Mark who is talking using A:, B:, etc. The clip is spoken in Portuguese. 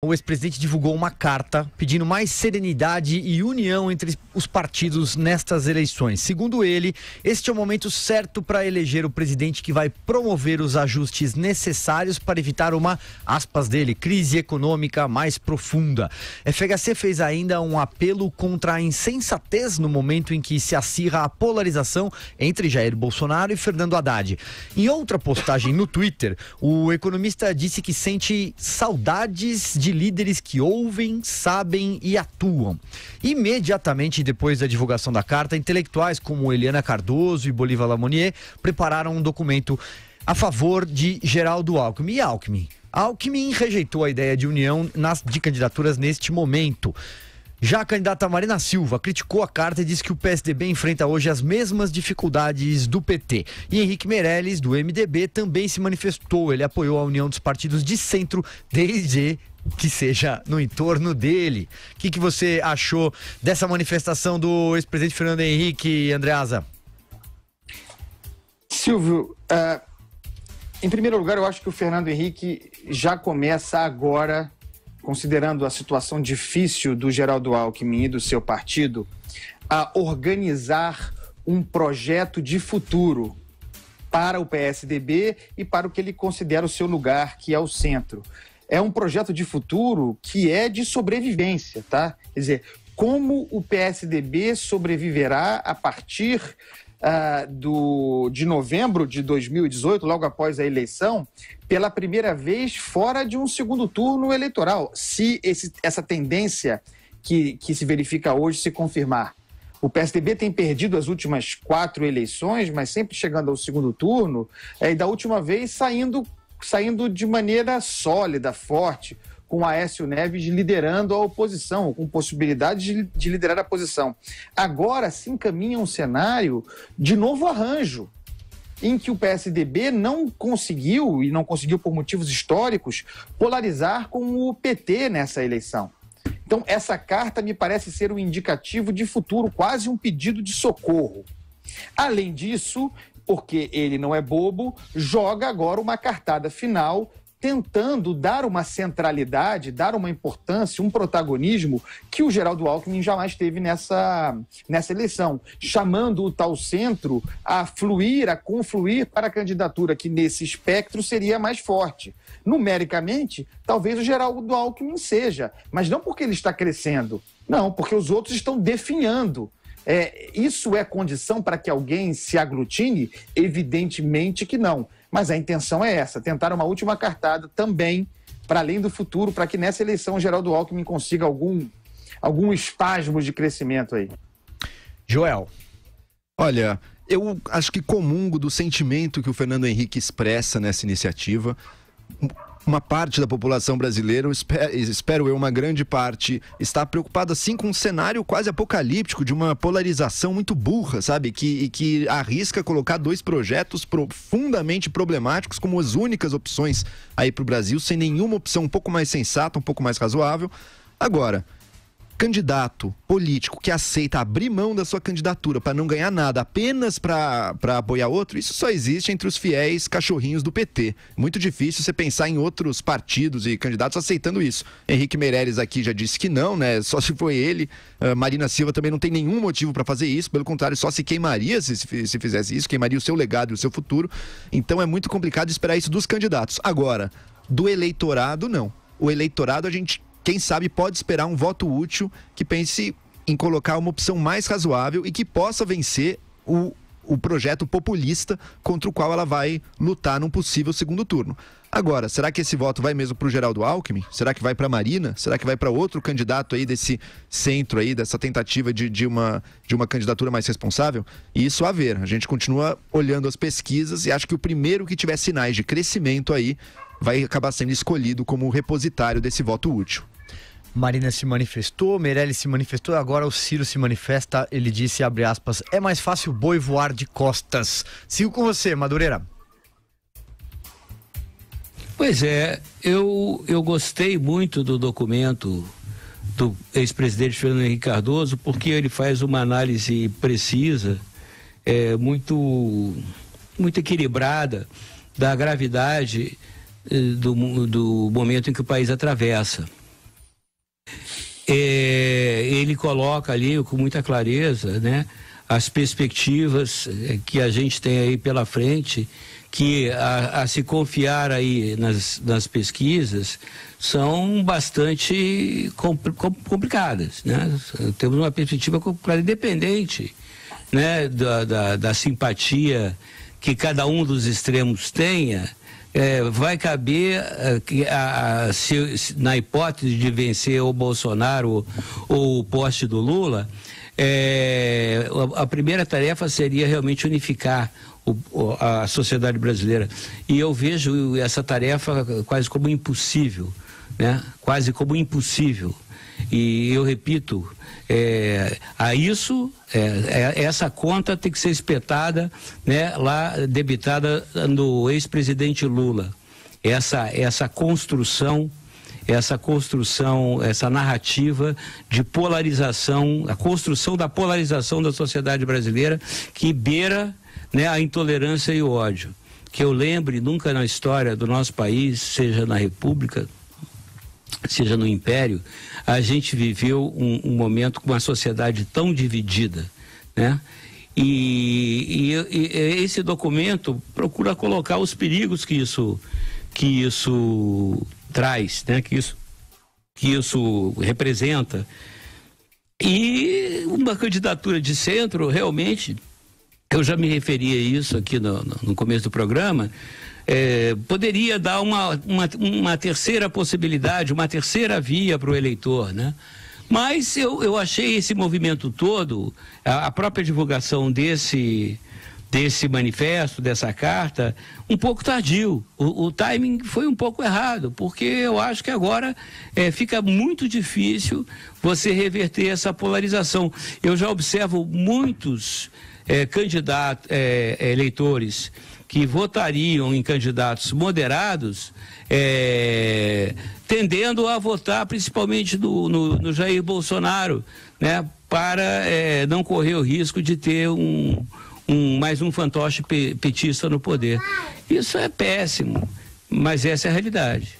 A: O ex-presidente divulgou uma carta pedindo mais serenidade e união entre os partidos nestas eleições. Segundo ele, este é o momento certo para eleger o presidente que vai promover os ajustes necessários para evitar uma, aspas dele, crise econômica mais profunda. FHC fez ainda um apelo contra a insensatez no momento em que se acirra a polarização entre Jair Bolsonaro e Fernando Haddad. Em outra postagem no Twitter, o economista disse que sente saudades de de líderes que ouvem, sabem e atuam. Imediatamente depois da divulgação da carta, intelectuais como Eliana Cardoso e Bolívar Lamonier prepararam um documento a favor de Geraldo Alckmin. E Alckmin? Alckmin rejeitou a ideia de união nas, de candidaturas neste momento. Já a candidata Marina Silva criticou a carta e disse que o PSDB enfrenta hoje as mesmas dificuldades do PT. E Henrique Meirelles, do MDB, também se manifestou. Ele apoiou a união dos partidos de centro desde que seja no entorno dele. O que, que você achou dessa manifestação do ex-presidente Fernando Henrique, Andreasa? Silvio, uh,
B: em primeiro lugar, eu acho que o Fernando Henrique já começa agora considerando a situação difícil do Geraldo Alckmin e do seu partido, a organizar um projeto de futuro para o PSDB e para o que ele considera o seu lugar, que é o centro. É um projeto de futuro que é de sobrevivência, tá? Quer dizer, como o PSDB sobreviverá a partir uh, do, de novembro de 2018, logo após a eleição, pela primeira vez fora de um segundo turno eleitoral. Se esse, essa tendência que, que se verifica hoje se confirmar. O PSDB tem perdido as últimas quatro eleições, mas sempre chegando ao segundo turno, é, e da última vez saindo, saindo de maneira sólida, forte com Aécio Neves liderando a oposição, com possibilidade de, de liderar a oposição. Agora se encaminha um cenário de novo arranjo, em que o PSDB não conseguiu, e não conseguiu por motivos históricos, polarizar com o PT nessa eleição. Então, essa carta me parece ser um indicativo de futuro, quase um pedido de socorro. Além disso, porque ele não é bobo, joga agora uma cartada final tentando dar uma centralidade, dar uma importância, um protagonismo que o Geraldo Alckmin jamais teve nessa, nessa eleição, chamando o tal centro a fluir, a confluir para a candidatura que nesse espectro seria mais forte. Numericamente, talvez o Geraldo Alckmin seja, mas não porque ele está crescendo, não, porque os outros estão definhando. É, isso é condição para que alguém se aglutine? Evidentemente que não. Mas a intenção é essa, tentar uma última cartada também para além do futuro, para que nessa eleição o Geraldo Alckmin consiga algum, algum espasmo de crescimento aí.
C: Joel. Olha, eu acho que comungo do sentimento que o Fernando Henrique expressa nessa iniciativa uma parte da população brasileira, espero eu, uma grande parte, está preocupada sim com um cenário quase apocalíptico de uma polarização muito burra, sabe? Que, que arrisca colocar dois projetos profundamente problemáticos como as únicas opções aí para o Brasil, sem nenhuma opção um pouco mais sensata, um pouco mais razoável. Agora, candidato político que aceita abrir mão da sua candidatura para não ganhar nada apenas para apoiar outro, isso só existe entre os fiéis cachorrinhos do PT. Muito difícil você pensar em outros partidos e candidatos aceitando isso. Henrique Meirelles aqui já disse que não, né? Só se foi ele. Uh, Marina Silva também não tem nenhum motivo para fazer isso, pelo contrário, só se queimaria se, se fizesse isso, queimaria o seu legado e o seu futuro. Então é muito complicado esperar isso dos candidatos. Agora, do eleitorado, não. O eleitorado a gente quem sabe pode esperar um voto útil que pense em colocar uma opção mais razoável e que possa vencer o, o projeto populista contra o qual ela vai lutar num possível segundo turno. Agora, será que esse voto vai mesmo para o Geraldo Alckmin? Será que vai para Marina? Será que vai para outro candidato aí desse centro aí, dessa tentativa de, de, uma, de uma candidatura mais responsável? E isso a ver. A gente continua olhando as pesquisas e acho que o primeiro que tiver sinais de crescimento aí vai acabar sendo escolhido como repositário desse voto útil.
A: Marina se manifestou, Meirelli se manifestou, agora o Ciro se manifesta. Ele disse, abre aspas, é mais fácil boi voar de costas. Sigo com você, Madureira.
D: Pois é, eu, eu gostei muito do documento do ex-presidente Fernando Henrique Cardoso, porque ele faz uma análise precisa, é, muito, muito equilibrada da gravidade eh, do, do momento em que o país atravessa é, ele coloca ali com muita clareza, né? As perspectivas eh, que a gente tem aí pela frente, que a, a se confiar aí nas, nas pesquisas, são bastante compl, complicadas, né? Temos uma perspectiva complicada, independente, né? Da, da, da simpatia que cada um dos extremos tenha, é, vai caber é, a, a, se, na hipótese de vencer o Bolsonaro ou o poste do Lula, é, a, a primeira tarefa seria realmente unificar o, a sociedade brasileira. E eu vejo essa tarefa quase como impossível, né? quase como impossível. E eu repito, é, a isso, é, é, essa conta tem que ser espetada, né, lá debitada no ex-presidente Lula. Essa, essa construção essa construção, essa narrativa de polarização, a construção da polarização da sociedade brasileira que beira né, a intolerância e o ódio. Que eu lembre, nunca na história do nosso país, seja na República, seja no Império, a gente viveu um, um momento com uma sociedade tão dividida, né? E, e, e, esse documento procura colocar os perigos que isso que isso traz, né? Que isso que isso representa. E uma candidatura de centro realmente eu já me referi a isso aqui no, no começo do programa, é, poderia dar uma, uma, uma, terceira possibilidade, uma terceira via para o eleitor, né? Mas eu, eu achei esse movimento todo, a, a própria divulgação desse, desse manifesto, dessa carta, um pouco tardio. O, o, timing foi um pouco errado, porque eu acho que agora é, fica muito difícil você reverter essa polarização. Eu já observo muitos é, candidato, é, é, eleitores que votariam em candidatos moderados, é, tendendo a votar principalmente do, no, no, Jair Bolsonaro, né, para é, não correr o risco de ter um, um mais um fantoche petista no poder. Isso é péssimo, mas essa é a realidade.